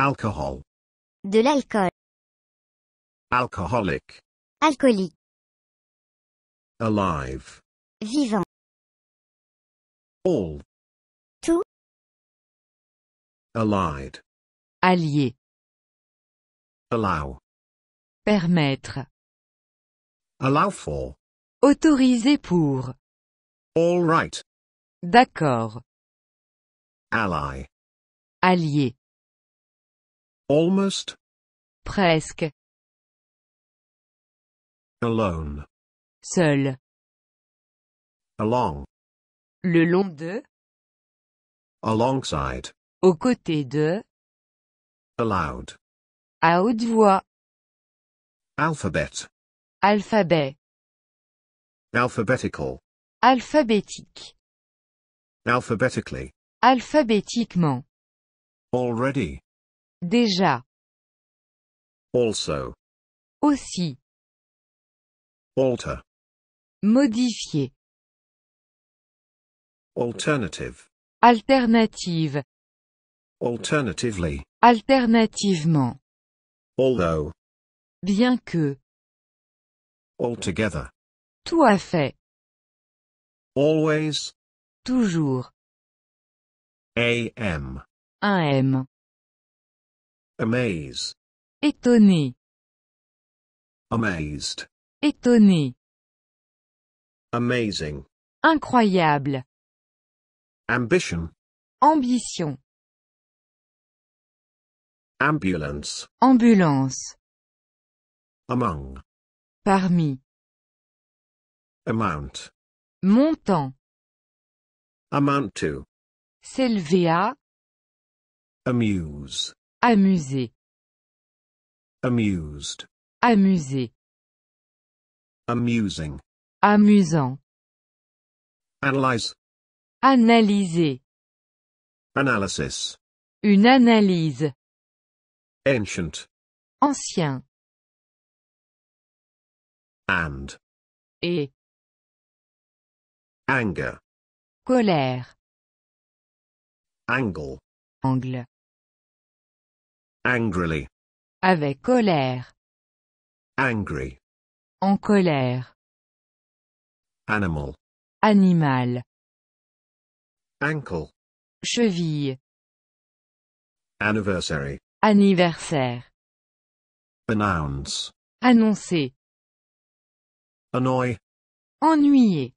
Alcohol. De l'alcool. Alcoholic. Alcoolique. Alive. Vivant. All. Tout. Allied. Allié. Allow. Permettre. Allow for. Autoriser pour. All right. D'accord. Ally. Allié. Almost. Presque. Alone. Seul. Along. Le long de. Alongside. au côté de. Aloud. À haute voix. Alphabet. Alphabet. Alphabetical. Alphabétique. Alphabetically. Alphabétiquement. Already. Déjà. Also. Aussi. Alter. Modifier. Alternative. Alternative. Alternatively. Alternativement. Although. Bien que. Altogether. Tout à fait. Always. Toujours. AM. Un m Amaze. Étonné. Amazed. Étonné. Amazing. Incroyable. Ambition. Ambition. Ambulance. Ambulance. Among. Parmi. Amount. Montant. Amount to. S'élever à. Amuse. Amusé. Amused. Amusé. Amusing. Amusant. Analyze. Analyser. Analysis. Une analyse. Ancient. Ancien. And. Et. Anger. Colère. Angle. Angle. Angrily. Avec colère. Angry. En colère. Animal. Animal. Ankle. Cheville. Anniversary. Anniversaire. Announce. Annoncer. Annoy. Ennuyer.